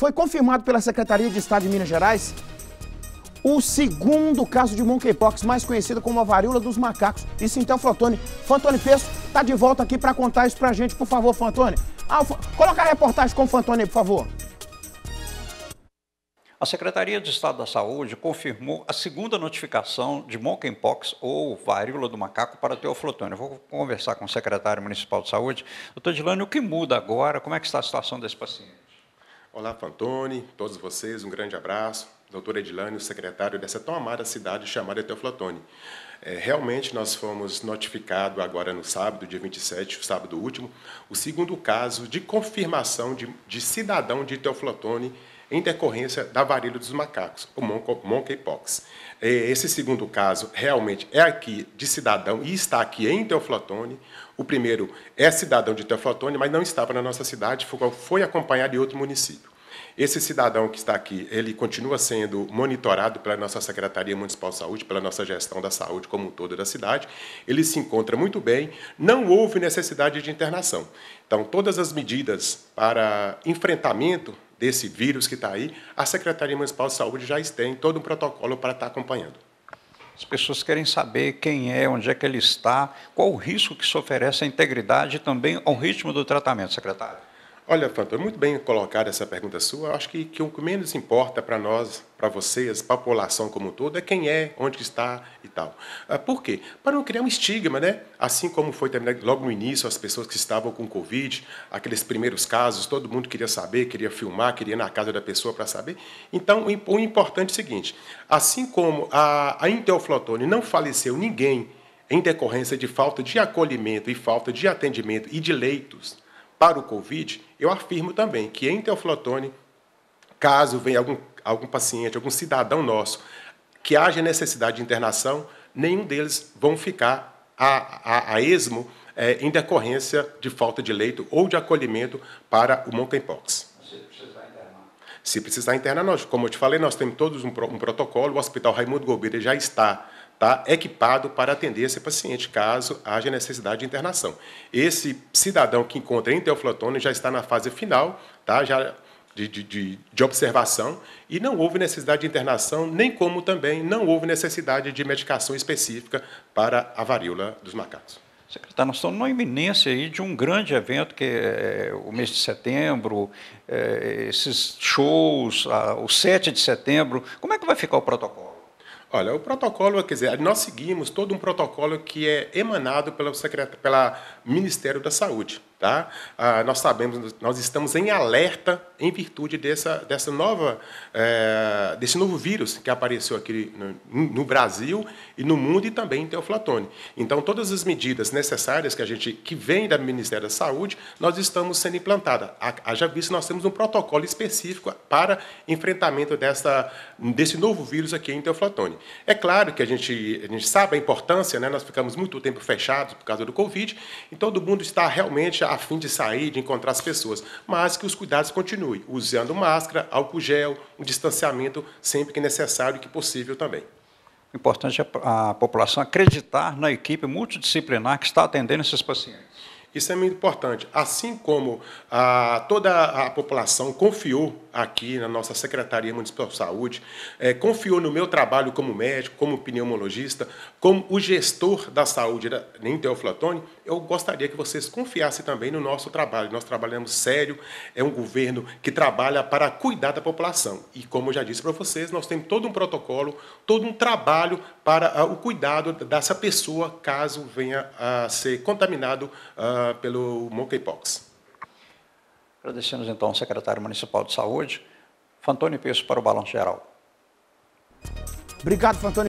Foi confirmado pela Secretaria de Estado de Minas Gerais o segundo caso de monkeypox, mais conhecido como a varíola dos macacos. Isso então, Fantoni. Fantoni Pesso está de volta aqui para contar isso para a gente, por favor, Fantoni. Ah, coloca a reportagem com o Fantoni, por favor. A Secretaria de Estado da Saúde confirmou a segunda notificação de monkeypox ou varíola do macaco para Teoflotone. Eu vou conversar com o secretário municipal de saúde. Doutor Dilane, o que muda agora? Como é que está a situação desse paciente? Olá, Fantoni, todos vocês, um grande abraço. Doutor Edilane, o secretário dessa tão amada cidade chamada Teoflotone. É, realmente, nós fomos notificados agora no sábado, dia 27, o sábado último, o segundo caso de confirmação de, de cidadão de Teoflotone em decorrência da varíola dos macacos, o monkeypox. Esse segundo caso realmente é aqui de cidadão e está aqui em Teoflotone. O primeiro é cidadão de Teoflotone, mas não estava na nossa cidade, foi acompanhado em outro município. Esse cidadão que está aqui, ele continua sendo monitorado pela nossa Secretaria Municipal de Saúde, pela nossa gestão da saúde como um todo da cidade. Ele se encontra muito bem, não houve necessidade de internação. Então, todas as medidas para enfrentamento desse vírus que está aí, a Secretaria Municipal de Saúde já tem todo um protocolo para estar tá acompanhando. As pessoas querem saber quem é, onde é que ele está, qual o risco que se oferece à integridade e também ao ritmo do tratamento, secretário. Olha, é muito bem colocada essa pergunta sua. Acho que, que o que menos importa para nós, para vocês, para a população como um todo, é quem é, onde está e tal. Ah, por quê? Para não criar um estigma, né? Assim como foi também logo no início, as pessoas que estavam com Covid, aqueles primeiros casos, todo mundo queria saber, queria filmar, queria ir na casa da pessoa para saber. Então, o importante é o seguinte: assim como a, a Inteoflotone não faleceu ninguém em decorrência de falta de acolhimento e falta de atendimento e de leitos para o Covid, eu afirmo também que em Teoflotone, caso venha algum, algum paciente, algum cidadão nosso, que haja necessidade de internação, nenhum deles vão ficar a, a, a esmo é, em decorrência de falta de leito ou de acolhimento para o monkeypox. Se precisar internar, nós, como eu te falei, nós temos todos um, um protocolo. O Hospital Raimundo Gouveia já está tá, equipado para atender esse paciente, caso haja necessidade de internação. Esse cidadão que encontra em teoflotone já está na fase final tá, já de, de, de, observação e não houve necessidade de internação, nem como também não houve necessidade de medicação específica para a varíola dos macacos. Secretário, nós estamos na iminência aí de um grande evento, que é, é o mês de setembro, é, esses shows, a, o 7 de setembro. Como é que vai ficar o protocolo? Olha, o protocolo, quer dizer, nós seguimos todo um protocolo que é emanado pelo, secretário, pelo Ministério da Saúde. Tá? Ah, nós sabemos, nós estamos em alerta em virtude dessa, dessa nova, é, desse novo vírus que apareceu aqui no, no, Brasil e no mundo e também em Teoflatone. Então, todas as medidas necessárias que a gente que vem do Ministério da Saúde, nós estamos sendo implantadas. Haja visto, nós temos um protocolo específico para enfrentamento dessa, desse novo vírus aqui em Teoflatone. É claro que a gente, a gente sabe a importância, né? nós ficamos muito tempo fechados por causa do Covid, e todo mundo está realmente a fim de sair, de encontrar as pessoas, mas que os cuidados continuem, usando máscara, álcool gel, um distanciamento sempre que necessário e que possível também. Importante é a, a população acreditar na equipe multidisciplinar que está atendendo esses pacientes. Isso é muito importante. Assim como a, ah, toda a população confiou aqui na nossa Secretaria Municipal de Saúde, é, confiou no meu trabalho como médico, como pneumologista, como o gestor da saúde da, em Teoflotone, eu gostaria que vocês confiassem também no nosso trabalho. Nós trabalhamos sério, é um governo que trabalha para cuidar da população. E como eu já disse para vocês, nós temos todo um protocolo, todo um trabalho para uh, o cuidado dessa pessoa caso venha a ser contaminado uh, pelo monkeypox. Agradecemos então ao secretário municipal de saúde, Fantoni Peço, para o Balanço Geral. Obrigado, Fantoni.